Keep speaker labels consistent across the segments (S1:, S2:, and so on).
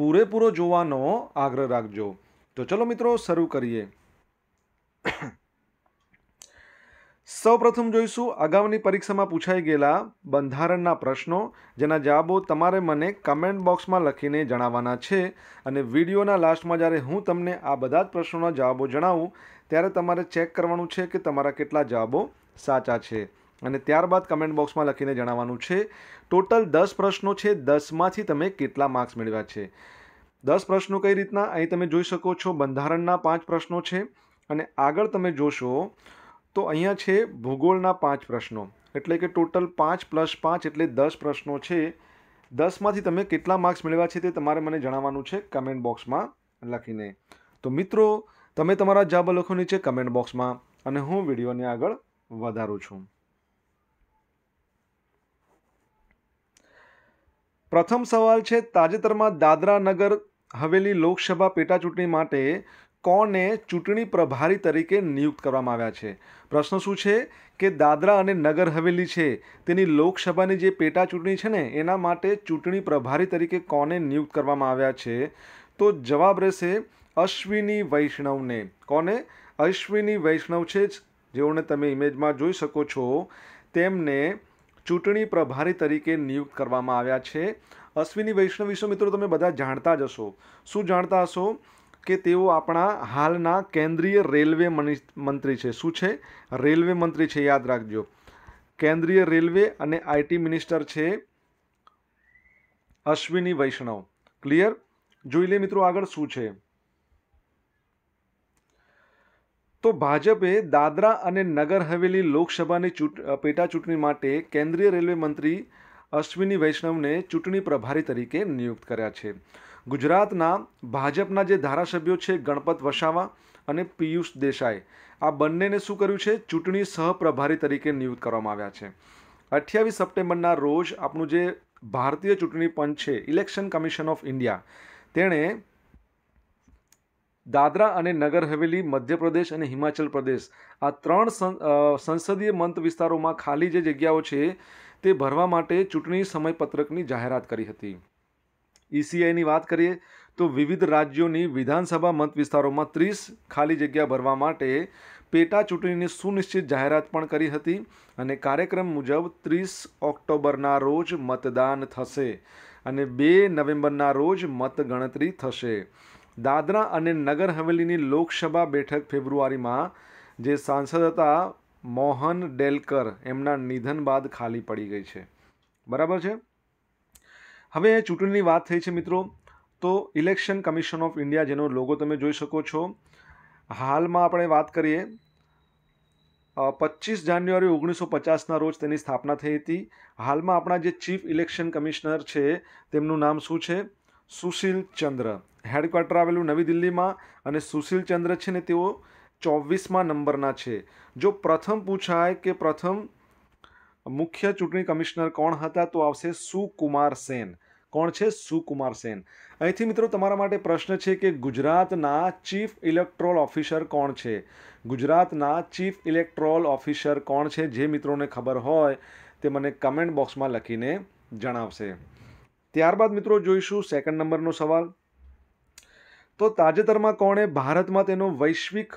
S1: પૂરેપૂરો જોવાનો આગ્રહ રાખજો તો ચલો મિત્રો શરૂ કરીએ સૌ પ્રથમ જોઈશું અગાઉની પરીક્ષામાં પૂછાઈ ગયેલા બંધારણના પ્રશ્નો જેના જવાબો તમારે મને કમેન્ટ બોક્સમાં લખીને જણાવવાના છે અને વિડીયોના લાસ્ટમાં જ્યારે હું તમને આ બધા જ પ્રશ્નોના જવાબો જણાવું ત્યારે તમારે ચેક કરવાનું છે કે તમારા કેટલા જવાબો સાચા છે અને ત્યારબાદ કમેન્ટ બોક્સમાં લખીને જણાવવાનું છે ટોટલ દસ પ્રશ્નો છે દસમાંથી તમે કેટલા માર્ક્સ મેળવ્યા છે દસ પ્રશ્નો કઈ રીતના અહીં તમે જોઈ શકો છો બંધારણના પાંચ પ્રશ્નો છે અને આગળ તમે જોશો તો અહીંયા છે ભૂગોળના પાંચ પ્રશ્નો એટલે કે ટોટલ પાંચ પ્લસ પાંચ એટલે દસ પ્રશ્નો છે દસમાંથી તમે કેટલા માર્ક્સ મેળવ્યા છે તે તમારે મને જણાવવાનું છે કમેન્ટ બોક્સમાં લખીને તો મિત્રો તમે તમારા જવાબ લખો નીચે કમેન્ટ બોક્સમાં અને હું વિડીયોને આગળ વધારું છું પ્રથમ સવાલ છે તાજેતરમાં દાદરા નગર હવેલી લોકસભા પેટાચૂંટણી માટે કોને ચૂંટણી પ્રભારી તરીકે નિયુક્ત કરવામાં આવ્યા છે પ્રશ્ન શું છે કે દાદરા અને નગર હવેલી છે તેની લોકસભાની જે પેટા ચૂંટણી છે ને એના માટે ચૂંટણી પ્રભારી તરીકે કોને નિયુક્ત કરવામાં આવ્યા છે તો જવાબ રહેશે અશ્વિની વૈષ્ણવને કોને અશ્વિની વૈષ્ણવ છે જ જેઓને તમે ઇમેજમાં જોઈ શકો છો તેમને ચૂંટણી પ્રભારી તરીકે નિયુક્ત કરવામાં આવ્યા છે અશ્વિની વૈષ્ણવ વિશે મિત્રો તમે બધા જાણતા જ હશો શું જાણતા હશો કે તેઓ આપણા હાલના કેન્દ્રીય રેલવે મંત્રી છે શું છે રેલવે મંત્રી છે યાદ રાખજો કેન્દ્રીય રેલવે અને આઈટી મિનિસ્ટર છે અશ્વિની વૈષ્ણવ ક્લિયર જોઈ લે મિત્રો આગળ શું છે તો ભાજપે દાદરા અને નગર હવેલી લોકસભાની ચૂંટ પેટા ચૂંટણી માટે કેન્દ્રીય રેલવે મંત્રી અશ્વિની વૈષ્ણવને ચૂંટણી પ્રભારી તરીકે નિયુક્ત કર્યા છે ગુજરાતના ભાજપના જે ધારાસભ્યો છે ગણપત વસાવા અને પિયુષ દેસાઈ આ બંનેને શું કર્યું છે ચૂંટણી સહપ્રભારી તરીકે નિયુક્ત કરવામાં આવ્યા છે અઠ્યાવીસ સપ્ટેમ્બરના રોજ આપણું જે ભારતીય ચૂંટણી પંચ છે ઇલેક્શન કમિશન ઓફ ઇન્ડિયા તેણે દાદરા અને નગર હવેલી મધ્યપ્રદેશ અને હિમાચલ પ્રદેશ આ ત્રણ સંસદીય મત વિસ્તારોમાં ખાલી જે જગ્યાઓ છે તે ભરવા માટે ચૂંટણી સમયપત્રકની જાહેરાત કરી હતી ઈસીઆઈની વાત કરીએ તો વિવિધ રાજ્યોની વિધાનસભા મત વિસ્તારોમાં ત્રીસ ખાલી જગ્યા ભરવા માટે પેટા ચૂંટણીની સુનિશ્ચિત જાહેરાત પણ કરી હતી અને કાર્યક્રમ મુજબ ત્રીસ ઓક્ટોબરના રોજ મતદાન થશે અને બે નવેમ્બરના રોજ મતગણતરી થશે દાદરા અને નગર હવેલીની લોકસભા બેઠક ફેબ્રુઆરીમાં જે સાંસદ હતા મોહન ડેલકર એમના નિધન બાદ ખાલી પડી ગઈ છે બરાબર છે હવે ચૂંટણીની વાત થઈ છે મિત્રો તો ઇલેક્શન કમિશન ઓફ ઇન્ડિયા જેનો લોગો તમે જોઈ શકો છો હાલમાં આપણે વાત કરીએ પચીસ જાન્યુઆરી ઓગણીસો પચાસના રોજ તેની સ્થાપના થઈ હતી હાલમાં આપણા જે ચીફ ઇલેક્શન કમિશનર છે તેમનું નામ શું છે સુશીલ ચંદ્ર હેડક્વાર્ટર આવેલું નવી દિલ્હીમાં અને સુશીલ ચંદ્ર છે ને તેઓ ચોવીસમાં નંબરના છે જો પ્રથમ પૂછાય કે પ્રથમ મુખ્ય ચૂંટણી કમિશનર કોણ હતા તો આવશે સુકુમાર સેન કોણ છે સુકુમાર સેન અહીંથી મિત્રો તમારા માટે પ્રશ્ન છે કે ગુજરાતના ચીફ ઇલેક્ટ્રોલ ઓફિસર કોણ છે ગુજરાતના ચીફ ઇલેક્ટ્રોલ ઓફિસર કોણ છે જે મિત્રોને ખબર હોય તે મને કમેન્ટ બોક્સમાં લખીને જણાવશે ત્યારબાદ મિત્રો જોઈશું સેકન્ડ નંબરનો સવાલ તો તાજેતરમાં કોણે ભારતમાં તેનો વૈશ્વિક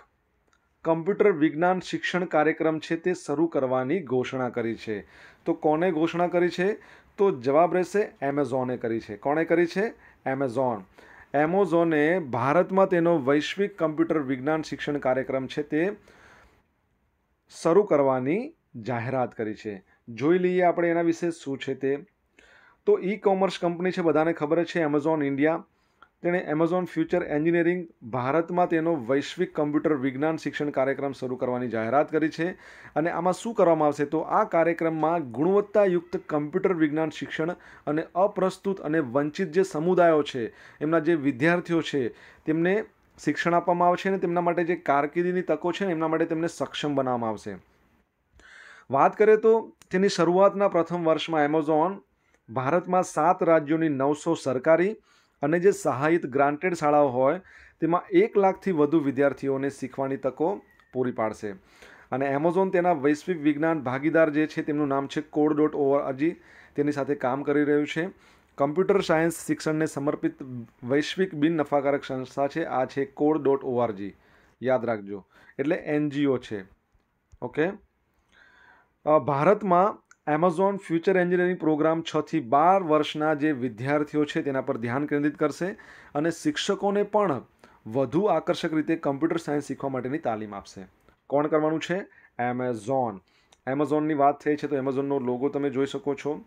S1: કમ્પ્યુટર વિજ્ઞાન શિક્ષણ કાર્યક્રમ છે તે શરૂ કરવાની ઘોષણા કરી છે તો કોને ઘોષણા કરી છે તો જવાબ રહેશે એમેઝોને કરી છે કોણે કરી છે એમેઝોન એમેઝોને ભારતમાં તેનો વૈશ્વિક કમ્પ્યુટર વિજ્ઞાન શિક્ષણ કાર્યક્રમ છે તે શરૂ કરવાની જાહેરાત કરી છે જોઈ લઈએ આપણે એના વિશે શું છે તે તો ઈ કોમર્સ કંપની છે બધાને ખબર છે એમેઝોન ઇન્ડિયા તેણે એમેઝોન ફ્યુચર એન્જિનિયરિંગ ભારતમાં તેનો વૈશ્વિક કમ્પ્યુટર વિજ્ઞાન શિક્ષણ કાર્યક્રમ શરૂ કરવાની જાહેરાત કરી છે અને આમાં શું કરવામાં આવશે તો આ કાર્યક્રમમાં ગુણવત્તાયુક્ત કમ્પ્યુટર વિજ્ઞાન શિક્ષણ અને અપ્રસ્તુત અને વંચિત જે સમુદાયો છે એમના જે વિદ્યાર્થીઓ છે તેમને શિક્ષણ આપવામાં આવશે અને તેમના માટે જે કારકિર્દીની તકો છે એમના માટે તેમને સક્ષમ બનાવવામાં આવશે વાત કરીએ તો તેની શરૂઆતના પ્રથમ વર્ષમાં એમેઝોન ભારતમાં સાત રાજ્યોની નવસો સરકારી અને જે સહાયિત ગ્રાન્ટેડ શાળાઓ હોય તેમાં એક લાખથી વધુ વિદ્યાર્થીઓને શીખવાની તકો પૂરી પાડશે અને એમેઝોન તેના વૈશ્વિક વિજ્ઞાન ભાગીદાર જે છે તેમનું નામ છે કોડ ડોટ ઓઆરજી તેની સાથે કામ કરી રહ્યું છે કમ્પ્યુટર સાયન્સ શિક્ષણને સમર્પિત વૈશ્વિક બિન નફાકારક સંસ્થા છે આ છે કોડ ડોટ ઓઆરજી યાદ રાખજો એટલે એનજીઓ છે ઓકે ભારતમાં એમેઝોન ફ્યુચર એન્જિનિયરિંગ પ્રોગ્રામ છથી બાર વર્ષના જે વિદ્યાર્થીઓ છે તેના પર ધ્યાન કેન્દ્રિત કરશે અને શિક્ષકોને પણ વધુ આકર્ષક રીતે કમ્પ્યુટર સાયન્સ શીખવા માટેની તાલીમ આપશે કોણ કરવાનું છે એમેઝોન એમેઝોનની વાત થઈ છે તો એમેઝોનનો લોગો તમે જોઈ શકો છો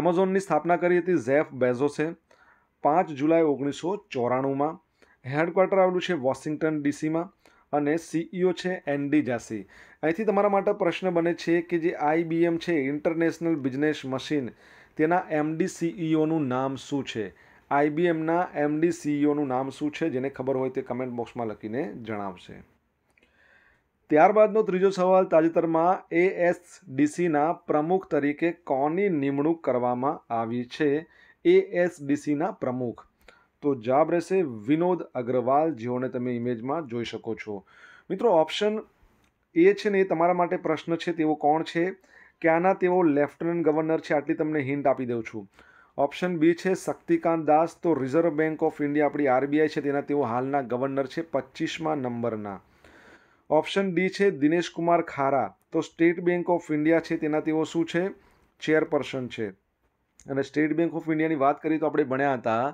S1: એમેઝોનની સ્થાપના કરી હતી ઝેફ બેઝોસે પાંચ જુલાઈ ઓગણીસો ચોરાણુંમાં હેડક્વાર્ટર આવેલું છે વોશિંગ્ટન ડીસીમાં અને સીઈઓ e છે એનડી જાસી અહીંથી તમારા માટે પ્રશ્ન બને છે કે જે આઈબીએમ છે ઇન્ટરનેશનલ બિઝનેસ મશીન તેના એમડી સીઈઓનું e નામ શું છે આઈબીએમના એમડી સીઈઓનું નામ શું છે જેને ખબર હોય તે કમેન્ટ બોક્સમાં લખીને જણાવશે ત્યારબાદનો ત્રીજો સવાલ તાજેતરમાં એએસડીસીના પ્રમુખ તરીકે કોની નિમણૂક કરવામાં આવી છે એએસડીસીના પ્રમુખ તો જાબ રહેશે વિનોદ અગ્રવાલ જેઓને તમે ઇમેજમાં જોઈ શકો છો મિત્રો ઓપ્શન એ છે ને એ તમારા માટે પ્રશ્ન છે તેવો કોણ છે કે આના તેઓ લેફ્ટનન્ટ ગવર્નર છે આટલી તમને હિન્ટ આપી દઉં છું ઓપ્શન બી છે શક્તિકાંત દાસ તો રિઝર્વ બેંક ઓફ ઇન્ડિયા આપણી આરબીઆઈ છે તેના તેઓ હાલના ગવર્નર છે પચીસમાં નંબરના ઓપ્શન ડી છે દિનેશ કુમાર ખારા તો સ્ટેટ બેંક ઓફ ઇન્ડિયા છે તેના તેઓ શું છે ચેરપર્સન છે અને સ્ટેટ બેંક ઓફ ઇન્ડિયાની વાત કરીએ તો આપણે ભણ્યા હતા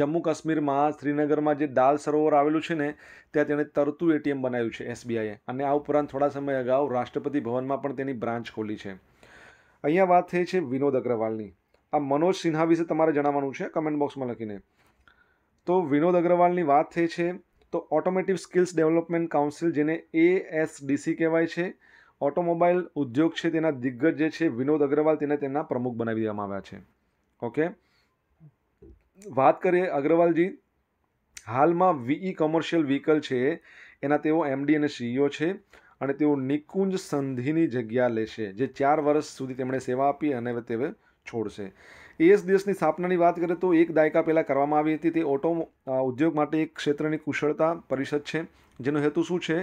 S1: જમ્મુ કાશ્મીરમાં શ્રીનગરમાં જે દાલ સરોવર આવેલું છે ને ત્યાં તેણે તરતું એટીએમ બનાવ્યું છે એસબીઆઈએ અને આ ઉપરાંત થોડા સમય અગાઉ રાષ્ટ્રપતિ ભવનમાં પણ તેની બ્રાન્ચ ખોલી છે અહીંયા વાત થઈ છે વિનોદ અગ્રવાલની આ મનોજ સિન્હા વિશે તમારે જણાવવાનું છે કમેન્ટ બોક્સમાં લખીને તો વિનોદ અગ્રવાલની વાત થઈ છે તો ઓટોમેટિવ સ્કિલ્સ ડેવલપમેન્ટ કાઉન્સિલ જેને એ એએસડીસી કહેવાય છે ઓટોમોબાઈલ ઉદ્યોગ છે તેના દિગ્ગજ જે છે વિનોદ અગ્રવાલ તેને તેમના પ્રમુખ બનાવી દેવામાં આવ્યા છે ઓકે વાત કરીએ અગ્રવાલજી હાલમાં વીઈ કોમર્શિયલ વ્હીકલ છે એના તેઓ એમડી અને સીઈઓ e છે અને તેઓ નિકુંજ સંધિની જગ્યા લેશે જે ચાર વર્ષ સુધી તેમણે સેવા આપી અને તેઓ છોડશે એસ દેશની સ્થાપનાની વાત કરીએ તો એક દાયકા પહેલાં કરવામાં આવી હતી તે ઓટો ઉદ્યોગ માટે એક ક્ષેત્રની કુશળતા પરિષદ છે જેનો હેતુ શું છે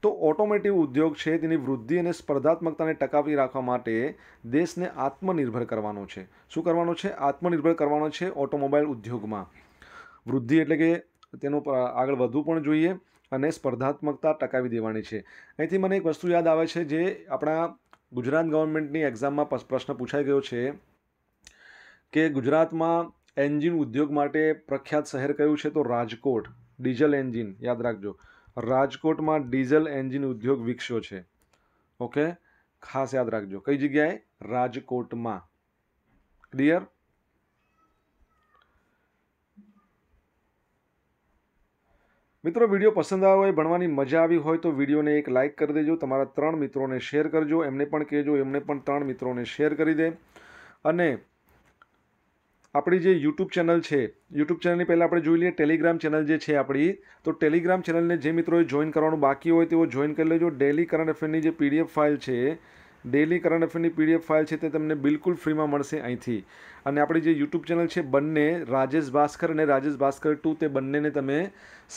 S1: તો ઓટોમેટિવ ઉદ્યોગ છે તેની વૃદ્ધિ અને સ્પર્ધાત્મકતાને ટકાવી રાખવા માટે દેશને આત્મનિર્ભર કરવાનો છે શું કરવાનો છે આત્મનિર્ભર કરવાનો છે ઓટોમોબાઈલ ઉદ્યોગમાં વૃદ્ધિ એટલે કે તેનું આગળ વધવું પણ જોઈએ અને સ્પર્ધાત્મકતા ટકાવી દેવાની છે અહીંથી મને એક વસ્તુ યાદ આવે છે જે આપણા ગુજરાત ગવર્મેન્ટની એક્ઝામમાં પ્રશ્ન પૂછાઈ ગયો છે કે ગુજરાતમાં એન્જિન ઉદ્યોગ માટે પ્રખ્યાત શહેર કયું છે તો રાજકોટ ડીઝલ એન્જિન યાદ રાખજો રાજકોટમાં ડીઝલ એન્જિન ઉદ્યોગ વિકસ્યો છે ઓકે ખાસ યાદ રાખજો કઈ જગ્યાએ રાજકોટમાં ક્લિયર મિત્રો વિડીયો પસંદ આવ્યો હોય ભણવાની મજા આવી હોય તો વિડીયોને એક લાઇક કરી દેજો તમારા ત્રણ મિત્રોને શેર કરજો એમને પણ કહેજો એમને પણ ત્રણ મિત્રોને શેર કરી દે અને આપણી જે યુટ્યુબ ચેનલ છે યુટ્યુબ ચેનલની પહેલાં આપણે જોઈ લઈએ ટેલિગ્રામ ચેનલ જે છે આપણી તો ટેલિગ્રામ ચેનલને જે મિત્રોએ જોઈન કરવાનું બાકી હોય તેઓ જોઈન કરી લેજો ડેલી કરંટ અફેરની જે પીડીએફ ફાઇલ છે ડેલી કરંટ અફેરની પીડીએફ ફાઇલ છે તે તમને બિલકુલ ફ્રીમાં મળશે અહીંથી અને આપણી જે યુટ્યુબ ચેનલ છે બંને રાજેશ ભાસ્કર અને રાજેશ ભાસ્કર ટુ તે બંનેને તમે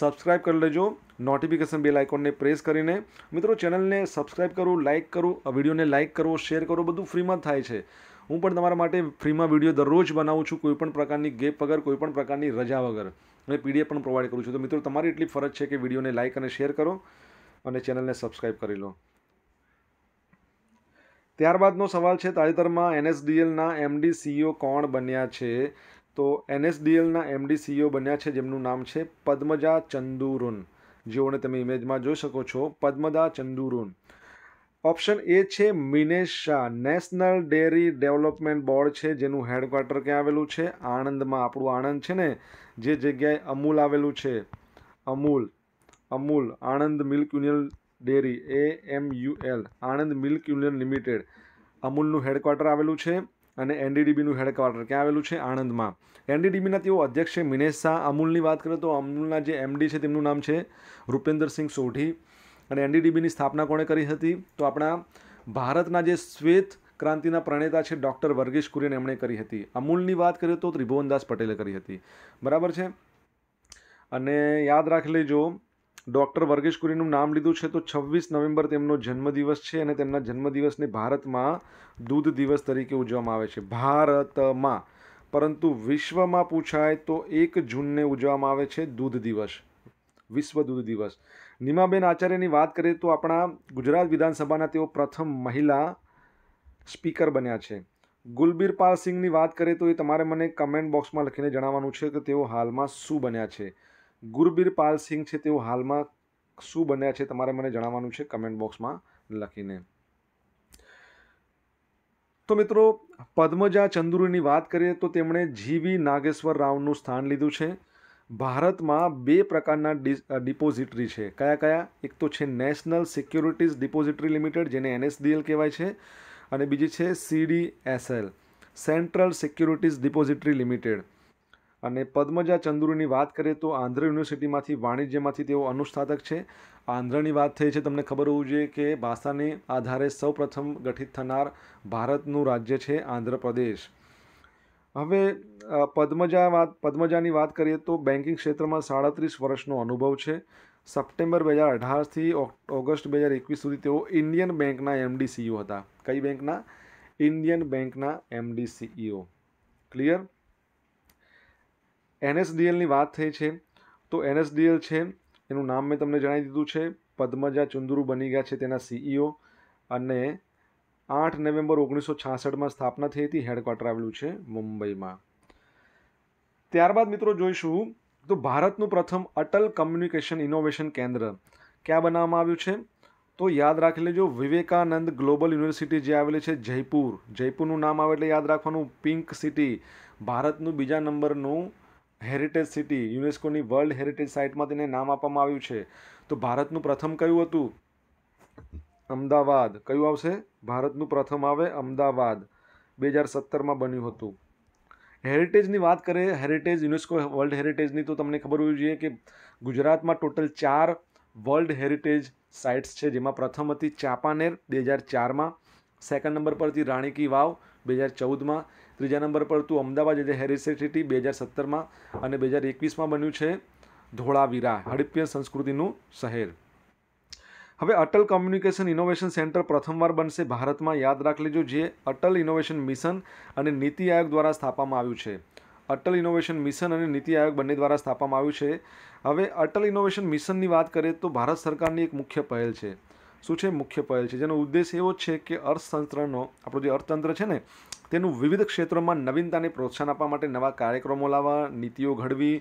S1: સબસ્ક્રાઇબ કરી લેજો નોટિફિકેશન બેલ આઇકોનને પ્રેસ કરીને મિત્રો ચેનલને સબસ્ક્રાઇબ કરો લાઇક કરો વિડીયોને લાઇક કરો શેર કરો બધું ફ્રીમાં થાય છે હું પણ તમારા માટે ફ્રીમાં વિડીયો દરરોજ બનાવું છું કોઈપણ પ્રકારની ગેપ વગર કોઈપણ પ્રકારની રજા વગર અને પીડીએફ પણ પ્રોવાઈડ કરું છું તો મિત્રો તમારી એટલી ફરજ છે કે વિડીયોને લાઇક અને શેર કરો અને ચેનલને સબસ્ક્રાઈબ કરી લો ત્યારબાદનો સવાલ છે તાજેતરમાં એનએસડીએલના એમડી સીઈઓ કોણ બન્યા છે તો એનએસડીએલના એમડી સીઈઓ બન્યા છે જેમનું નામ છે પદ્મજા ચંદુરુન જેઓને તમે ઇમેજમાં જોઈ શકો છો પદ્મદા ચંદુરુન ઓપ્શન એ છે Minesh Shah national dairy development board છે જેનું હેડક્વાર્ટર ક્યાં આવેલું છે આણંદમાં આપણું આણંદ છે ને જે જગ્યાએ અમૂલ આવેલું છે Amul Amul Anand milk union dairy A M U L Anand milk union limited અમૂલનું હેડક્વાર્ટર આવેલું છે અને એનડીડીબીનું હેડક્વાર્ટર ક્યાં આવેલું છે આણંદમાં એનડીડીબીના તેઓ અધ્યક્ષ છે મિનેશ શાહ અમૂલની વાત કરીએ તો અમૂલના જે એમડી છે તેમનું નામ છે રૂપેન્દ્રસિંહ સોઢી અને એનડીડીબીની સ્થાપના કોણે કરી હતી તો આપણા ભારતના જે શ્વેત ક્રાંતિના પ્રણેતા છે ડૉક્ટર વર્ગેશ કુરિયન એમણે કરી હતી અમૂલની વાત કરીએ તો ત્રિભુવનદાસ પટેલે કરી હતી બરાબર છે અને યાદ રાખી લેજો ડૉક્ટર વર્ગેશ કુરીનું નામ લીધું છે તો છવ્વીસ નવેમ્બર તેમનો જન્મદિવસ છે અને તેમના જન્મદિવસને ભારતમાં દૂધ દિવસ તરીકે ઉજવવામાં આવે છે ભારતમાં પરંતુ વિશ્વમાં પૂછાય તો એક જૂનને ઉજવવામાં આવે છે દૂધ દિવસ વિશ્વ દૂધ દિવસ નીમાબેન આચાર્યની વાત કરીએ તો આપણા ગુજરાત વિધાનસભાના તેઓ પ્રથમ મહિલા સ્પીકર બન્યા છે ગુલબીરપાલ પાલ સિંહની વાત કરીએ તો એ તમારે મને કમેન્ટ બોક્સમાં લખીને જણાવવાનું છે કે તેઓ હાલમાં શું બન્યા છે ગુરબીરપાલ પાલ સિંહ છે તેઓ હાલમાં શું બન્યા છે તમારે મને જણાવવાનું છે કમેન્ટ બોક્સમાં લખીને તો મિત્રો પદ્મજા ચંદુરીની વાત કરીએ તો તેમણે જીવી નાગેશ્વર રાવનું સ્થાન લીધું છે ભારતમાં બે પ્રકારના ડિપોઝિટરી છે કયા કયા એક તો છે નેશનલ સિક્યુરિટીઝ ડિપોઝિટરી લિમિટેડ જેને એનએસડીએલ કહેવાય છે અને બીજી છે CDSL central securities depository limited અને પદ્મજા ચંદુરીની વાત કરીએ તો આંધ્ર યુનિવર્સિટીમાંથી વાણિજ્યમાંથી તેઓ અનુસ્થાતક છે આંધ્રની વાત થઈ છે તમને ખબર હોવું જોઈએ કે ભાષાને આધારે સૌપ્રથમ ગઠિત થનાર ભારતનું રાજ્ય છે આંધ્રપ્રદેશ હવે પદ્મજા વાત પદ્મજાની વાત કરીએ તો બેન્કિંગ ક્ષેત્રમાં સાડત્રીસ વર્ષનો અનુભવ છે સપ્ટેમ્બર બે હજાર અઢારથી ઓગસ્ટ બે હજાર એકવીસ સુધી તેઓ ઇન્ડિયન બેંકના એમડી સીઈઓ હતા કઈ બેંકના ઇન્ડિયન બેંકના એમડી સીઈઓ ક્લિયર એનએસડીએલની વાત થઈ છે તો એનએસડીએલ છે એનું નામ મેં તમને જણાવી દીધું છે પદ્મજા ચુંદુરુ બની ગયા છે તેના સીઈઓ અને આઠ નવેમ્બર ઓગણીસો છાસઠમાં સ્થાપના થઈ હતી હેડક્વાર્ટર આવેલું છે મુંબઈમાં ત્યારબાદ મિત્રો જોઈશું તો ભારતનું પ્રથમ અટલ કમ્યુનિકેશન ઇનોવેશન કેન્દ્ર ક્યાં બનાવવામાં આવ્યું છે તો યાદ રાખી લેજો વિવેકાનંદ ગ્લોબલ યુનિવર્સિટી જે આવેલી છે જયપુર જયપુરનું નામ આવે એટલે યાદ રાખવાનું પિંક સિટી ભારતનું બીજા નંબરનું હેરિટેજ સિટી યુનેસ્કોની વર્લ્ડ હેરિટેજ સાઇટમાં તેને નામ આપવામાં આવ્યું છે તો ભારતનું પ્રથમ કયું હતું અમદાવાદ કયું આવશે ભારતનું પ્રથમ આવે અમદાવાદ બે હજાર સત્તરમાં બન્યું હતું હેરિટેજની વાત કરીએ હેરિટેજ યુનેસ્કો વર્લ્ડ હેરિટેજની તો તમને ખબર હોવી જોઈએ કે ગુજરાતમાં ટોટલ ચાર વર્લ્ડ હેરિટેજ સાઇટ્સ છે જેમાં પ્રથમ હતી ચાંપાનેર બે હજાર ચારમાં સેકન્ડ નંબર પરથી રાણી કી વાવ બે હજાર ચૌદમાં ત્રીજા નંબર પર હતું અમદાવાદ જે હેરિટેજ સિટી બે હજાર સત્તરમાં અને બે હજાર એકવીસમાં બન્યું છે ધોળાવીરા હડપ્ય સંસ્કૃતિનું શહેર હવે અટલ કોમ્યુનિકેશન ઇનોવેશન સેન્ટર પ્રથમવાર બનશે ભારતમાં યાદ રાખ લેજો જે અટલ ઇનોવેશન મિશન અને નીતિ આયોગ દ્વારા સ્થાપવામાં આવ્યું છે અટલ ઇનોવેશન મિશન અને નીતિ આયોગ બંને દ્વારા સ્થાપવામાં આવ્યું છે હવે અટલ ઇનોવેશન મિશનની વાત કરીએ તો ભારત સરકારની એક મુખ્ય પહેલ છે શું છે મુખ્ય પહેલ છે જેનો ઉદ્દેશ એવો છે કે અર્થતંત્રનો આપણું જે અર્થતંત્ર છે ને તેનું વિવિધ ક્ષેત્રોમાં નવીનતાને પ્રોત્સાહન આપવા માટે નવા કાર્યક્રમો લાવવા નીતિઓ ઘડવી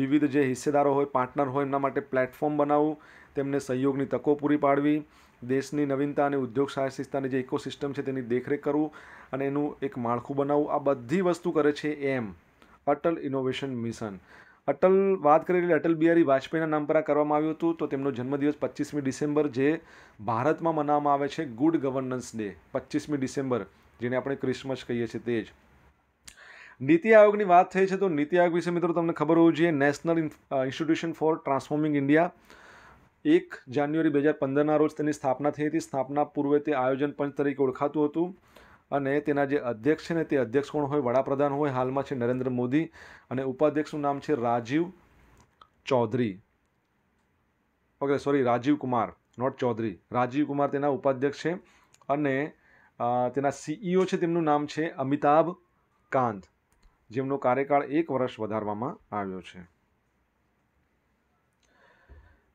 S1: વિવિધ જે હિસ્સેદારો હોય પાર્ટનર હોય એમના માટે પ્લેટફોર્મ બનાવવું તેમને સહયોગની તકો પૂરી પાડવી દેશની નવીનતા અને ઉદ્યોગ સાહસિકતાની જે ઇકોસિસ્ટમ છે તેની દેખરેખ કરવું અને એનું એક માળખું બનાવવું આ બધી વસ્તુ કરે છે એમ અટલ ઇનોવેશન મિશન અટલ વાત કરી એટલે અટલ બિહારી વાજપેયીના નામ પર આ કરવામાં આવ્યું હતું તો તેમનો જન્મદિવસ પચીસમી ડિસેમ્બર જે ભારતમાં મનાવવામાં આવે છે ગુડ ગવર્નન્સ ડે પચીસમી ડિસેમ્બર જેને આપણે ક્રિસમસ કહીએ છીએ તે જ નીતિ આયોગની વાત થઈ છે તો નીતિ આયોગ વિશે મિત્રો તમને ખબર હોવી જોઈએ national institution for transforming India એક જાન્યુઆરી બે હજાર પંદરના રોજ તેની સ્થાપના થઈ હતી સ્થાપના પૂર્વે તે આયોજન પંચ તરીકે ઓળખાતું હતું અને તેના જે અધ્યક્ષ છે ને તે અધ્યક્ષ કોણ હોય વડાપ્રધાન હોય હાલમાં છે નરેન્દ્ર મોદી અને ઉપાધ્યક્ષનું નામ છે Rajiv Chaudhary okay sorry Rajiv Kumar not Chaudhary Rajiv Kumar તેના ઉપાધ્યક્ષ છે અને તેના સીઈઓ e છે તેમનું નામ છે અમિતાભ કાંત જેમનો કાર્યકાળ એક વર્ષ વધારવામાં આવ્યો છે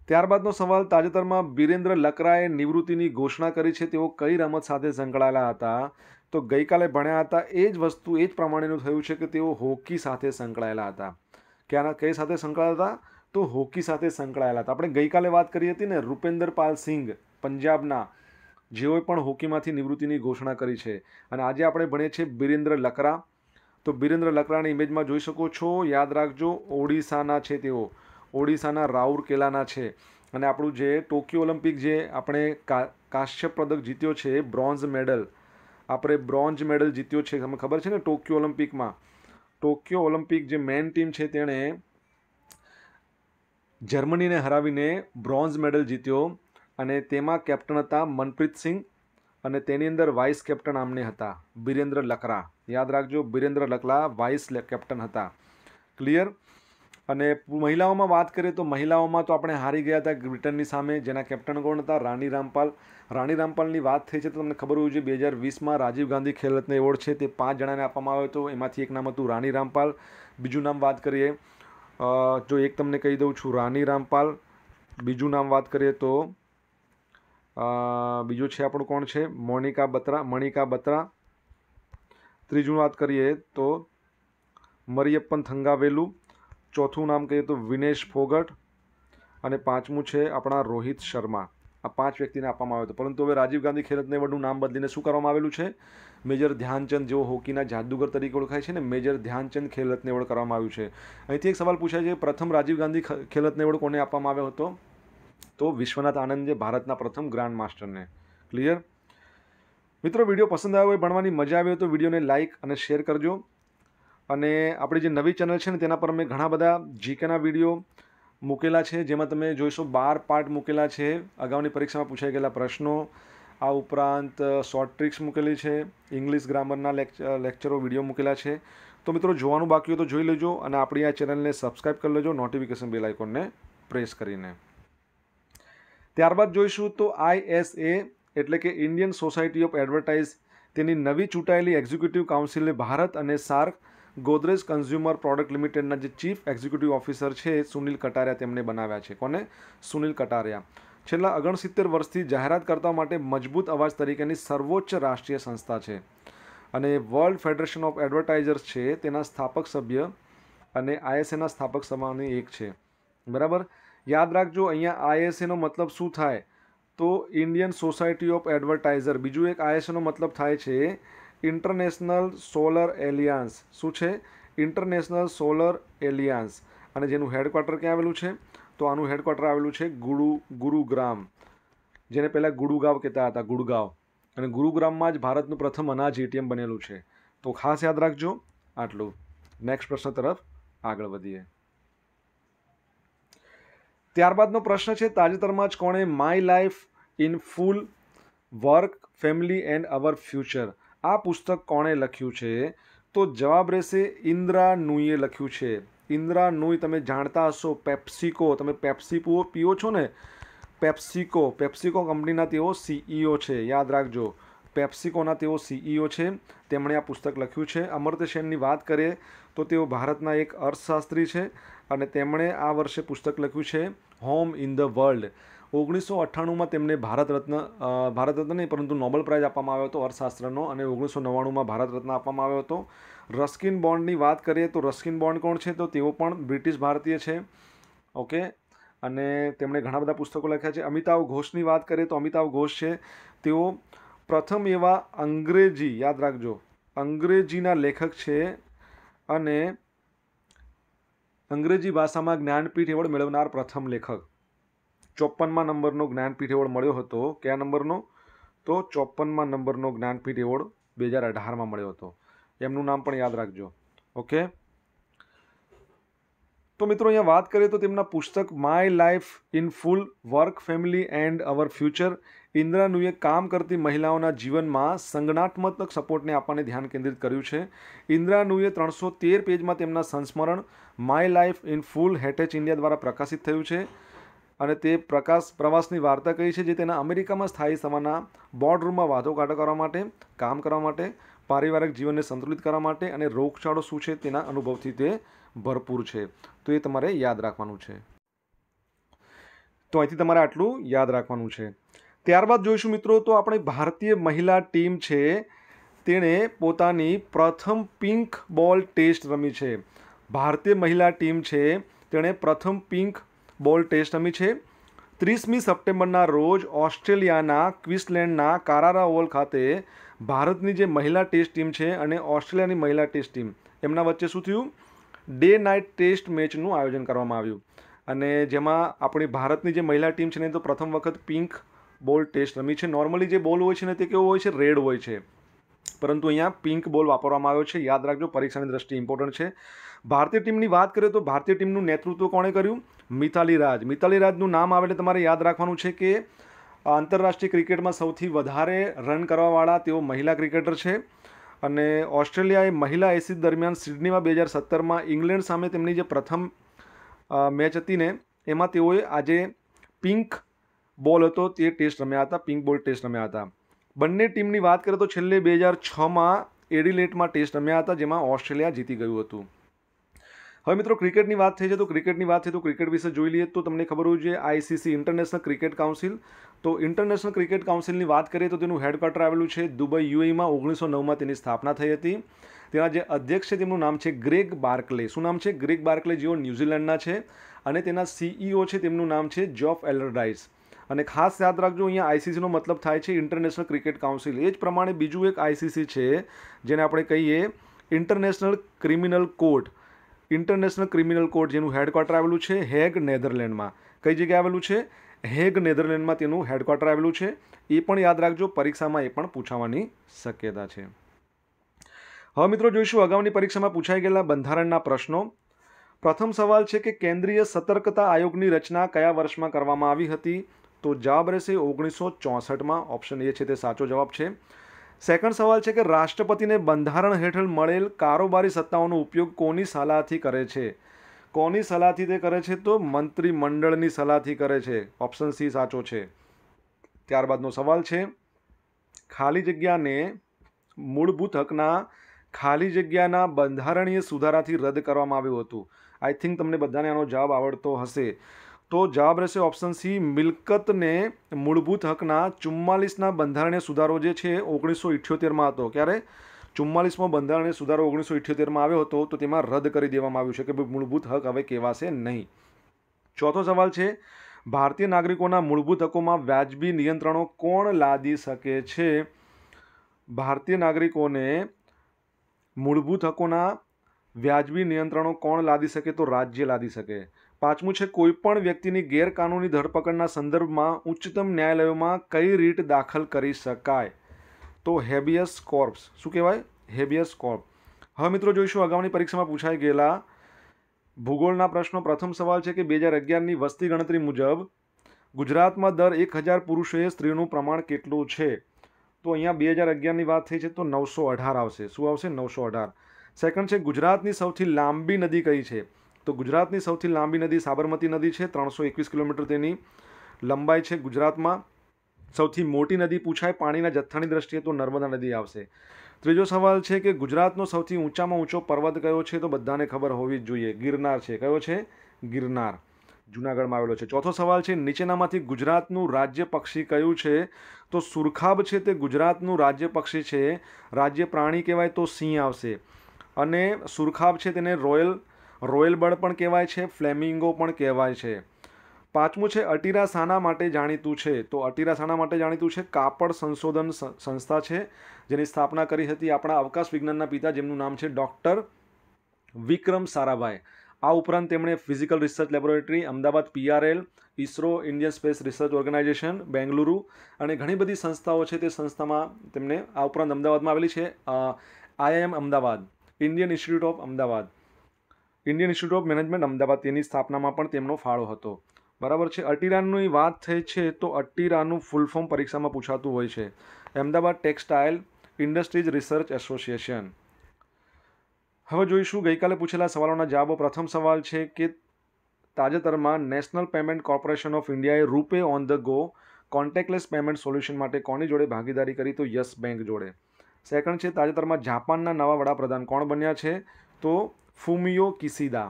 S1: ત્યારબાદનો સવાલ તાજેતરમાં બીરેન્દ્ર લકરાએ નિવૃત્તિની ઘોષણા કરી છે તેઓ કઈ રમત સાથે સંકળાયેલા હતા તો ગઈકાલે ભણ્યા હતા એ જ વસ્તુ એ જ પ્રમાણેનું થયું છે કે તેઓ હોકી સાથે સંકળાયેલા હતા ક્યાંના કઈ સાથે સંકળાયેલા હતા તો હોકી સાથે સંકળાયેલા હતા આપણે ગઈકાલે વાત કરી હતી ને રૂપેન્દ્રપાલ સિંઘ પંજાબના જેઓએ પણ હોકીમાંથી નિવૃત્તિની ઘોષણા કરી છે અને આજે આપણે ભણીએ છીએ બીરેન્દ્ર લકરા તો બીરેન્દ્ર લકરાની ઇમેજમાં જોઈ શકો છો યાદ રાખજો ઓડિશાના છે તેઓ ઓડિશાના રાઉરકેલાના છે અને આપણું જે ટોક્યો ઓલિમ્પિક જે આપણે કાશ્યપ પદક જીત્યો છે બ્રોન્ઝ મેડલ આપણે બ્રોન્ઝ મેડલ જીત્યો છે તમને ખબર છે ને ટોક્યો ઓલિમ્પિકમાં ટોક્યો ઓલિમ્પિક જે મેન ટીમ છે તેણે જર્મનીને હરાવીને બ્રોન્ઝ મેડલ જીત્યો અને તેમાં કેપ્ટન હતા મનપ્રીતસિંહ અને તેની અંદર વાઇસ કેપ્ટન આમને હતા બિરેન્દ્ર લકરા યાદ રાખજો બિરેન્દ્ર લકલા વાઇસ કેપ્ટન હતા ક્લિયર અને મહિલાઓમાં વાત કરીએ તો મહિલાઓમાં તો આપણે હારી ગયા હતા બ્રિટનની સામે જેના કેપ્ટન કોણ હતા રાણી રામપાલ રાણી રામપાલની વાત થઈ છે તો તમને ખબર હોવી જોઈએ બે હજાર વીસમાં રાજીવ ગાંધી ખેલ રત્ન એવોર્ડ છે તે પાંચ જણાને આપવામાં આવ્યો હતો એમાંથી એક નામ હતું રાણી રામપાલ બીજું નામ વાત કરીએ જો એક તમને કહી દઉં છું રાણી રામપાલ બીજું નામ વાત કરીએ તો બીજું છે આપણું કોણ છે મોનિકા બત્રા મણિકા બત્રા ત્રીજું વાત કરીએ તો મરિયપ્પન થંગાવેલું ચોથું નામ કહીએ તો વિનેશ ફોગટ અને પાંચમું છે આપણા રોહિત શર્મા આ પાંચ વ્યક્તિને આપવામાં આવ્યો હતો પરંતુ હવે રાજીવ ગાંધી ખેલ રત્નવડનું નામ બદલીને શું કરવામાં આવેલું છે મેજર ધ્યાનચંદ જેઓ હોકીના જાદુગર તરીકે ઓળખાય છે ને મેજર ધ્યાનચંદ ખેલ રત્નવડ કરવામાં આવ્યું છે અહીંથી એક સવાલ પૂછાય છે પ્રથમ રાજીવ ગાંધી ખેલ રત્નવડ કોને આપવામાં આવ્યો હતો તો વિશ્વનાથ આનંદ જે ભારતના પ્રથમ ગ્રાન્ડ માસ્ટરને ક્લિયર મિત્રો વિડીયો પસંદ આવ્યો હોય ભણવાની મજા આવી હોય તો વિડીયોને લાઇક અને શેર કરજો અને આપણી જે નવી ચેનલ છે ને તેના પર મેં ઘણા બધા જીકેના વિડીયો મૂકેલા છે જેમાં તમે જોઈશો બાર પાર્ટ મૂકેલા છે અગાઉની પરીક્ષામાં પૂછાઈ ગયેલા પ્રશ્નો આ ઉપરાંત શોર્ટ ટ્રિક્સ મૂકેલી છે ઇંગ્લિશ ગ્રામરના લેક્ચરો વિડીયો મૂકેલા છે તો મિત્રો જોવાનું બાકી હોય તો જોઈ લેજો અને આપણી આ ચેનલને સબસ્ક્રાઈબ કરી લેજો નોટિફિકેશન બેલ આઇકોનને પ્રેસ કરીને ત્યારબાદ જોઈશું તો આઈએસએ એટલે કે ઇન્ડિયન સોસાયટી ઓફ એડવર્ટાઇઝ તેની નવી ચૂંટાયેલી એક્ઝિક્યુટિવ કાઉન્સિલને ભારત અને સાર્ક ગોદરેજ કન્ઝ્યુમર પ્રોડક્ટ લિમિટેડના જે ચીફ એક્ઝિક્યુટિવ ઓફિસર છે સુનિલ કટારિયા તેમને બનાવ્યા છે કોને સુનિલ કટારિયા છેલ્લા અગણસિત્તેર વર્ષથી જાહેરાત કરતા માટે મજબૂત અવાજ તરીકેની સર્વોચ્ચ રાષ્ટ્રીય સંસ્થા છે અને વર્લ્ડ ફેડરેશન ઓફ એડવર્ટાઇઝર્સ છે તેના સ્થાપક સભ્ય અને આઈએસએના સ્થાપક સભાની એક છે બરાબર યાદ રાખજો અહીંયા આઈએસએનો મતલબ શું થાય તો ઇન્ડિયન સોસાયટી ઓફ એડવર્ટાઇઝર બીજું એક આઈએસએનો મતલબ થાય છે ઇન્ટરનેશનલ સોલર એલિયાન્સ શું છે ઇન્ટરનેશનલ સોલર એલિયાન્સ અને જેનું હેડક્વાર્ટર ક્યાં આવેલું છે તો આનું હેડક્વાર્ટર આવેલું છે ગુરુ ગુરુગ્રામ જેને પહેલાં ગુડુગાવ કહેતા હતા ગુડગાંવ અને ગુરુગ્રામમાં જ ભારતનું પ્રથમ અનાજ એટીએમ બનેલું છે તો ખાસ યાદ રાખજો આટલું નેક્સ્ટ પ્રશ્ન તરફ આગળ વધીએ ત્યારબાદનો પ્રશ્ન છે તાજેતરમાં જ કોણે my life in full work family and our future આ પુસ્તક કોણે લખ્યું છે તો જવાબ રહેશે ઇન્દ્રા નુઈએ લખ્યું છે ઇન્દ્રા નુઈ તમે જાણતા હશો પેપ્સિકો તમે પેપ્સી પીઓ પીઓ છો ને પેપ્સિકો પેપ્સિકો કંપનીના તેઓ સીઈઓ છે યાદ રાખજો પેપ્સિકોના તેઓ સીઈઓ છે તેમણે આ પુસ્તક લખ્યું છે અમર્ત્ય સેનની વાત કરીએ તો તેઓ ભારતના એક અર્થશાસ્ત્રી છે અને તેમણે આ વર્ષે પુસ્તક લખ્યું છે હોમ ઇન ધ વર્લ્ડ ઓગણીસો અઠ્ઠાણુંમાં તેમને ભારત રત્ન ભારત રત્ન નહીં પરંતુ નોબલ પ્રાઇઝ આપવામાં આવ્યો હતો અર્થશાસ્ત્રનો અને ઓગણીસો નવ્વાણુંમાં ભારત રત્ન આપવામાં આવ્યો હતો રસ્કિન બોન્ડની વાત કરીએ તો રસ્કિન બોન્ડ કોણ છે તો તેઓ પણ બ્રિટિશ ભારતીય છે ઓકે અને તેમણે ઘણા બધા પુસ્તકો લખ્યા છે અમિતાવ ઘોષની વાત કરીએ તો અમિતાવ ઘોષ છે તેઓ પ્રથમ એવા અંગ્રેજી યાદ રાખજો અંગ્રેજીના લેખક છે અને અંગ્રેજી ભાષામાં જ્ઞાનપીઠ એવોર્ડ મેળવનાર પ્રથમ લેખક ચોપનમાં નંબરનો જ્ઞાનપીઠ એવોર્ડ મળ્યો હતો કયા નંબરનો તો ચોપનમાં નંબરનો જ્ઞાનપીઠ એવોર્ડ બે હજાર અઢારમાં મળ્યો હતો એમનું નામ પણ યાદ રાખજો ઓકે તો મિત્રો અહીંયા વાત કરીએ તો તેમના પુસ્તક my life in full work family and our future ઇન્દ્રાનુએ કામ કરતી મહિલાઓના જીવનમાં સંજ્ઞાત્મક સપોર્ટને આપણને ધ્યાન કેન્દ્રિત કર્યું છે ઇન્દ્રાનુએ ત્રણસો તેર પેજમાં તેમના સંસ્મરણ માય લાઈફ ઇન ફૂલ હેટેચ ઇન્ડિયા દ્વારા પ્રકાશિત થયું છે અને તે પ્રકાશ પ્રવાસની વાર્તા કહી છે જે તેના અમેરિકામાં સ્થાયી સમાના બોર્ડરૂમમાં વાતો કાઢો કરવા માટે કામ કરવા માટે પારિવારિક જીવનને સંતુલિત કરવા માટે અને રોગચાળો શું છે તેના અનુભવથી તે ભરપૂર છે તો એ તમારે યાદ રાખવાનું છે તો અહીંથી તમારે આટલું યાદ રાખવાનું છે ત્યારબાદ જોઈશું મિત્રો તો આપણી ભારતીય મહિલા ટીમ છે તેણે પોતાની પ્રથમ પિંક બોલ ટેસ્ટ રમી છે ભારતીય મહિલા ટીમ છે તેણે પ્રથમ પિંક બોલ ટેસ્ટ રમી છે ત્રીસમી સપ્ટેમ્બરના રોજ ઓસ્ટ્રેલિયાના ક્વિન્સલેન્ડના કારારા હોલ ખાતે ભારતની જે મહિલા ટેસ્ટ ટીમ છે અને ઓસ્ટ્રેલિયાની મહિલા ટેસ્ટ ટીમ એમના વચ્ચે શું થયું ડે નાઇટ ટેસ્ટ મેચનું આયોજન કરવામાં આવ્યું અને જેમાં આપણી ભારતની જે મહિલા ટીમ છે ને તો પ્રથમ વખત પિંક બોલ ટેસ્ટ રમી છે નોર્મલી જે બોલ હોય છે ને તે કેવો હોય છે રેડ હોય છે પરંતુ અહીંયા પિંક બોલ વાપરવામાં આવ્યો છે યાદ રાખજો પરીક્ષાની દ્રષ્ટિ ઇમ્પોર્ટન્ટ છે ભારતીય ટીમની વાત કરીએ તો ભારતીય ટીમનું નેતૃત્વ કોણે કર્યું મિતાલી રાજ મિતાલી રાજનું નામ આવે એટલે તમારે યાદ રાખવાનું છે કે આંતરરાષ્ટ્રીય ક્રિકેટમાં સૌથી વધારે રન કરવાવાળા તેઓ મહિલા ક્રિકેટર છે અને ઓસ્ટ્રેલિયાએ મહિલા એસિસ દરમિયાન સિડનીમાં બે હજાર સત્તરમાં ઇંગ્લેન્ડ સામે તેમની જે પ્રથમ મેચ હતી ને એમાં તેઓએ આજે પિંક બોલ હતો તે ટેસ્ટ રમ્યા હતા પિંક બોલ ટેસ્ટ રમ્યા હતા બંને ટીમની વાત કરીએ તો છેલ્લે બે હજાર છમાં એડિલેટમાં ટેસ્ટ રમ્યા હતા જેમાં ઓસ્ટ્રેલિયા જીતી ગયું હતું હવે મિત્રો ક્રિકેટની વાત થઈ છે તો ક્રિકેટની વાત થઈ તો ક્રિકેટ વિશે જોઈ લઈએ તો તમને ખબર હોવી જોઈએ આઈસીસી ઇન્ટરનેશનલ ક્રિકેટ કાઉન્સિલ તો ઇન્ટરનેશનલ ક્રિકેટ કાઉન્સિલની વાત કરીએ તો તેનું હેડક્વાર્ટર આવેલું છે દુબઈ યુએઈમાં ઓગણીસો નવમાં તેની સ્થાપના થઈ હતી તેના જે અધ્યક્ષ છે તેમનું નામ છે ગ્રેગ બાર્કલે શું નામ છે ગ્રેગ બાર્કલે જેઓ ન્યૂઝીલેન્ડના છે અને તેના સીઈઓ છે તેમનું નામ છે જોફ એલરડાઇઝ અને ખાસ યાદ રાખજો અહીંયા આઈસીસીનો મતલબ થાય છે ઇન્ટરનેશનલ ક્રિકેટ કાઉન્સિલ એ જ પ્રમાણે બીજું એક આઈસીસી છે જેને આપણે કહીએ international criminal court international criminal court જેનું હેડક્વાર્ટર આવેલું છે હેગ નેધરલેન્ડમાં કઈ જગ્યાએ આવેલું છે હેગ નેધરલેન્ડમાં તેનું હેડક્વાર્ટર આવેલું છે એ પણ યાદ રાખજો પરીક્ષામાં એ પણ પૂછાવાની શક્યતા છે હવે મિત્રો જોઈશું અગાઉની પરીક્ષામાં પૂછાઈ ગયેલા બંધારણના પ્રશ્નો પ્રથમ સવાલ છે કે કેન્દ્રીય સતર્કતા આયોગની રચના કયા વર્ષમાં કરવામાં આવી હતી તો જવાબ રહેશે ઓગણીસો ચોસઠમાં ઓપ્શન એ છે તે સાચો જવાબ છે સેકન્ડ સવાલ છે કે રાષ્ટ્રપતિને બંધારણ હેઠળ મળેલ કારોબારી સત્તાઓનો ઉપયોગ કોની સલાહથી કરે છે કોની સલાહથી તે કરે છે તો મંત્રીમંડળની સલાહથી કરે છે ઓપ્શન સી સાચો છે ત્યારબાદનો સવાલ છે ખાલી જગ્યાને મૂળભૂત હકના ખાલી જગ્યાના બંધારણીય સુધારાથી રદ કરવામાં આવ્યું હતું આઈ થિંક તમને બધાને આનો જવાબ આવડતો હશે તો જવાબ રહેશે ઓપ્શન સી મિલકતને મૂળભૂત હકના ચુમ્માલીસના બંધારણીય સુધારો જે છે ઓગણીસો ઇઠ્યોતેરમાં હતો ક્યારે ચુમ્માલીસમો બંધારણીય સુધારો ઓગણીસો ઇઠ્યોતેરમાં આવ્યો હતો તો તેમાં રદ કરી દેવામાં આવ્યું છે કે મૂળભૂત હક હવે કહેવાશે નહીં ચોથો સવાલ છે ભારતીય નાગરિકોના મૂળભૂત હકોમાં વ્યાજબી નિયંત્રણો કોણ લાદી શકે છે ભારતીય નાગરિકોને મૂળભૂત હકોના વ્યાજબી નિયંત્રણો કોણ લાદી શકે તો રાજ્ય લાદી શકે પાંચમું છે કોઈપણ વ્યક્તિની ગેરકાનૂની ધરપકડના સંદર્ભમાં ઉચ્ચતમ ન્યાયાલયોમાં કઈ રીટ દાખલ કરી શકાય તો હેબિયસ કોર્પ્સ શું કહેવાય હેબિયસ કોર્પ હવે મિત્રો જોઈશું અગાઉની પરીક્ષામાં પૂછાઈ ગયેલા ભૂગોળના પ્રશ્નો પ્રથમ સવાલ છે કે બે હજાર અગિયારની વસ્તી ગણતરી મુજબ ગુજરાતમાં દર એક હજાર પુરુષોએ સ્ત્રીનું પ્રમાણ કેટલું છે તો અહીંયા બે હજાર અગિયારની વાત થઈ છે તો નવસો અઢાર આવશે શું આવશે નવસો અઢાર સેકન્ડ છે ગુજરાતની સૌથી લાંબી નદી કઈ છે તો ગુજરાતની સૌથી લાંબી નદી સાબરમતી નદી છે ત્રણસો એકવીસ કિલોમીટર તેની લંબાઈ છે ગુજરાતમાં સૌથી મોટી નદી પૂછાય પાણીના જથ્થાની દ્રષ્ટિએ તો નર્મદા નદી આવશે ત્રીજો સવાલ છે કે ગુજરાતનો સૌથી ઊંચામાં ઊંચો પર્વત કયો છે તો બધાને ખબર હોવી જ જોઈએ ગિરનાર છે કયો છે ગિરનાર જુનાગઢમાં આવેલો છે ચોથો સવાલ છે નીચેનામાંથી ગુજરાતનું રાજ્ય પક્ષી કયું છે તો સુરખાબ છે તે ગુજરાતનું રાજ્ય પક્ષી છે રાજ્ય પ્રાણી કહેવાય તો સિંહ આવશે અને સુરખાબ છે તેને રોયલ રોયલ બર્ડ પણ કહેવાય છે ફ્લેમિંગો પણ કહેવાય છે પાંચમું છે અટીરા સાના માટે જાણીતું છે તો અટીરા સાના માટે જાણીતું છે કાપડ સંશોધન સંસ્થા છે જેની સ્થાપના કરી હતી આપણા અવકાશ વિજ્ઞાનના પિતા જેમનું નામ છે ડૉક્ટર વિક્રમ સારાભાઈ આ ઉપરાંત તેમણે physical research laboratory Ahmedabad PRL ISRO Indian space research organisation Bengaluru અને ઘણી બધી સંસ્થાઓ છે તે સંસ્થામાં તેમને આ ઉપરાંત અમદાવાદમાં આવેલી છે IIM Ahmedabad Indian institute of Ahmedabad Indian institute of management Ahmedabad તેની સ્થાપનામાં પણ તેમનો ફાળો હતો બરાબર છે અટીરાની વાત થઈ છે તો અટીરાનું ફૂલ ફોર્મ પરીક્ષામાં પૂછાતું હોય છે Ahmedabad textile industries research association હવે જોઈશું ગઈકાલે પૂછેલા સવાલોના જવાબો પ્રથમ સવાલ છે કે તાજેતરમાં નેશનલ પેમેન્ટ કોર્પોરેશન ઓફ ઇન્ડિયાએ RuPay on the go contactless payment solution માટે કોની જોડે ભાગીદારી કરી તો યસ બેંક જોડે સેકન્ડ છે તાજેતરમાં જાપાનના નવા વડાપ્રધાન કોણ બન્યા છે તો ફુમિયો કિસિદા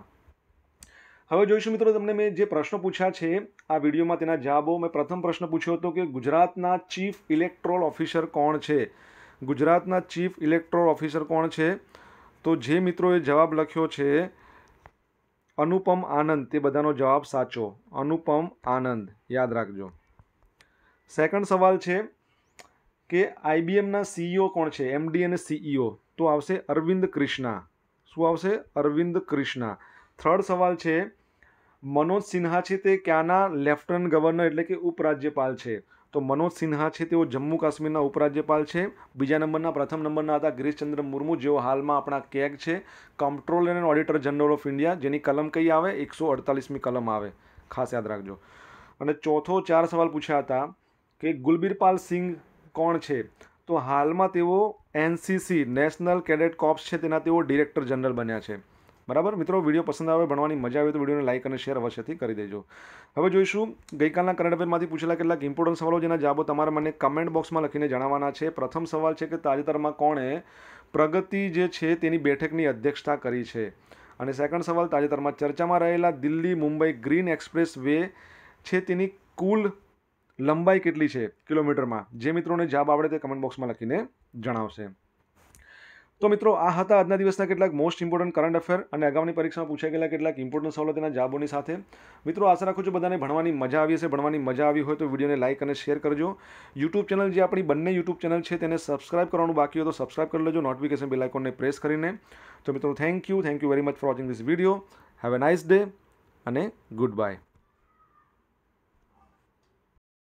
S1: હવે જોઈશું મિત્રો તમને મેં જે પ્રશ્ન પૂછ્યા છે આ વિડીયોમાં તેના જવાબો મેં પ્રથમ પ્રશ્ન પૂછ્યો હતો કે ગુજરાતના ચીફ ઇલેક્ટ્રોલ ઓફિસર કોણ છે ગુજરાતના ચીફ ઇલેક્ટ્રોલ ઓફિસર કોણ છે તો જે મિત્રોએ જવાબ લખ્યો છે અનુપમ આનંદ તે બધાનો જવાબ સાચો અનુપમ આનંદ યાદ રાખજો સેકન્ડ સવાલ છે કે આઈબીએમના સીઈઓ કોણ છે એમડી અને સીઈઓ તો આવશે અરવિંદ ક્રિષ્ના શું આવશે અરવિંદ કૃષ્ણા થર્ડ સવાલ છે મનોજ સિન્હા છે તે ક્યાંના લેફ્ટનન્ટ ગવર્નર એટલે કે ઉપરાજ્યપાલ છે તો મનોજ સિન્હા છે તેઓ જમ્મુ કાશ્મીરના ઉપરાજ્યપાલ છે બીજા નંબરના પ્રથમ નંબરના હતા ગિરીશચંદ્ર મુર્મુ જેઓ હાલમાં આપણા કેગ છે controller and auditor general of India જેની કલમ કઈ આવે એકસો અડતાલીસમી કલમ આવે ખાસ યાદ રાખજો અને ચોથો ચાર સવાલ પૂછ્યા હતા કે ગુલબીરપાલ સિંઘ કોણ છે તો હાલમાં તેઓ એનસીસી નેશનલ કેડેટ કોપ્સ છે તેના તેઓ ડિરેક્ટર જનરલ બન્યા છે બરાબર મિત્રો વિડીયો પસંદ આવે ભણવાની મજા આવે તો વિડીયોને લાઇક અને શેર અવશ્યથી કરી દેજો હવે જોઈશું ગઈકાલના કરંટ અફેરમાંથી પૂછેલા કેટલાક ઇમ્પોર્ટન્ટ સવાલો જેના જવાબો તમારે મને કમેન્ટ બોક્સમાં લખીને જણાવવાના છે પ્રથમ સવાલ છે કે તાજેતરમાં કોણે પ્રગતિ જે છે તેની બેઠકની અધ્યક્ષતા કરી છે અને સેકન્ડ સવાલ તાજેતરમાં ચર્ચામાં રહેલા Delhi Mumbai green expressway છે તેની કુલ લંબાઈ કેટલી છે કિલોમીટરમાં જે મિત્રોને જાબ આવડે તે કમેન્ટ બોક્સમાં લખીને જણાવશે તો મિત્રો આ હતા આજના દિવસના કેટલાક મોસ્ટ ઇમ્પોર્ટન્ટ કરંટ અફેર અને અગાઉની પરીક્ષામાં પૂછાઈ ગયેલા કેટલાક ઇમ્પોર્ટન્ટ સવાલો તેના સાથે મિત્રો આશા રાખું છું બધાને ભણવાની મજા આવી હશે ભણવાની મજા આવી હોય તો વિડીયોને લાઇક અને શેર કરજો યુટ્યુબ ચેનલ જે આપણી બંને યુટ્યુબ ચેનલ છે તેને સબસ્ક્રાઇબ કરવાનું બાકી હોય તો સબસ્ક્રાઇબ કરી લેજો નોટિફિકેશન બેલ પ્રેસ કરીને તો મિત્રો thank you thank you very much for watching this video have a nice day અને ગુડ બાય